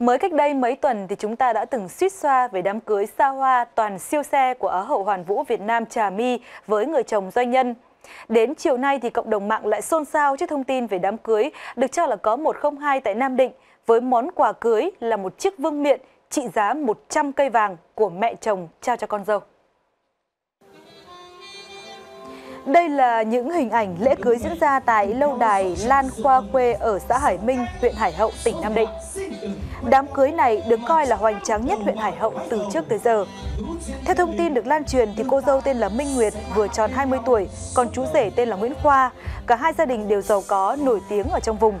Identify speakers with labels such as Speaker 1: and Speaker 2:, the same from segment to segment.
Speaker 1: Mới cách đây mấy tuần thì chúng ta đã từng suýt xoa về đám cưới xa hoa toàn siêu xe của Á hậu Hoàn Vũ Việt Nam Trà My với người chồng doanh nhân. Đến chiều nay thì cộng đồng mạng lại xôn xao trước thông tin về đám cưới được cho là có 102 tại Nam Định với món quà cưới là một chiếc vương miện trị giá 100 cây vàng của mẹ chồng trao cho con dâu. Đây là những hình ảnh lễ cưới diễn ra tại lâu đài Lan Khoa Quê ở xã Hải Minh, huyện Hải Hậu, tỉnh Nam Định. Đám cưới này được coi là hoành tráng nhất huyện Hải Hậu từ trước tới giờ. Theo thông tin được lan truyền thì cô dâu tên là Minh Nguyệt vừa tròn 20 tuổi, còn chú rể tên là Nguyễn Khoa. Cả hai gia đình đều giàu có, nổi tiếng ở trong vùng.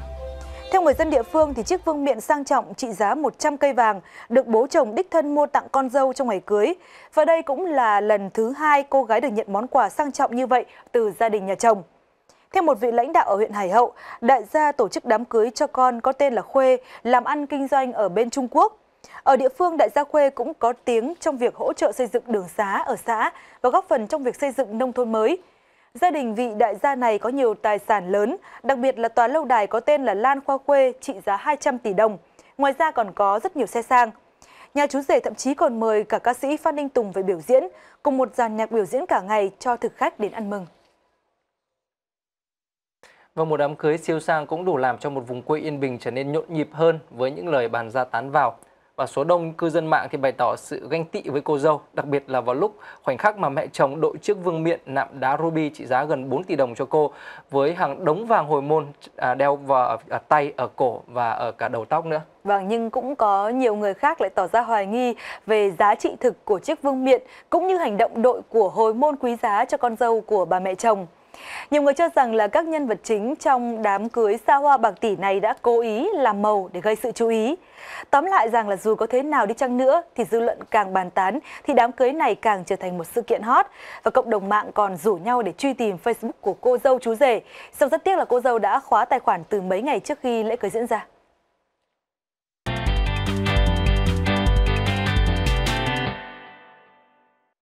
Speaker 1: Theo người dân địa phương thì chiếc vương miện sang trọng trị giá 100 cây vàng được bố chồng đích thân mua tặng con dâu trong ngày cưới. Và đây cũng là lần thứ hai cô gái được nhận món quà sang trọng như vậy từ gia đình nhà chồng. Theo một vị lãnh đạo ở huyện Hải Hậu, đại gia tổ chức đám cưới cho con có tên là Khuê, làm ăn kinh doanh ở bên Trung Quốc. Ở địa phương, đại gia Khuê cũng có tiếng trong việc hỗ trợ xây dựng đường xá ở xã và góp phần trong việc xây dựng nông thôn mới. Gia đình vị đại gia này có nhiều tài sản lớn, đặc biệt là tòa lâu đài có tên là Lan Khoa Khuê trị giá 200 tỷ đồng. Ngoài ra còn có rất nhiều xe sang. Nhà chú rể thậm chí còn mời cả ca sĩ Phan Đình Tùng về biểu diễn, cùng một dàn nhạc biểu diễn cả ngày cho thực khách đến ăn mừng.
Speaker 2: Và một đám cưới siêu sang cũng đủ làm cho một vùng quê yên bình trở nên nhộn nhịp hơn với những lời bàn ra tán vào. Và số đông cư dân mạng thì bày tỏ sự ganh tị với cô dâu, đặc biệt là vào lúc khoảnh khắc mà mẹ chồng đội chiếc vương miện nạm đá ruby trị giá gần 4 tỷ đồng cho cô với hàng đống vàng hồi môn à, đeo vào ở à, tay, ở cổ và ở cả đầu tóc nữa.
Speaker 1: Vâng, nhưng cũng có nhiều người khác lại tỏ ra hoài nghi về giá trị thực của chiếc vương miện cũng như hành động đội của hồi môn quý giá cho con dâu của bà mẹ chồng. Nhiều người cho rằng là các nhân vật chính trong đám cưới xa hoa bạc tỷ này đã cố ý làm màu để gây sự chú ý. Tóm lại rằng là dù có thế nào đi chăng nữa thì dư luận càng bàn tán thì đám cưới này càng trở thành một sự kiện hot và cộng đồng mạng còn rủ nhau để truy tìm Facebook của cô dâu chú rể. Sau rất tiếc là cô dâu đã khóa tài khoản từ mấy ngày trước khi lễ cưới diễn ra.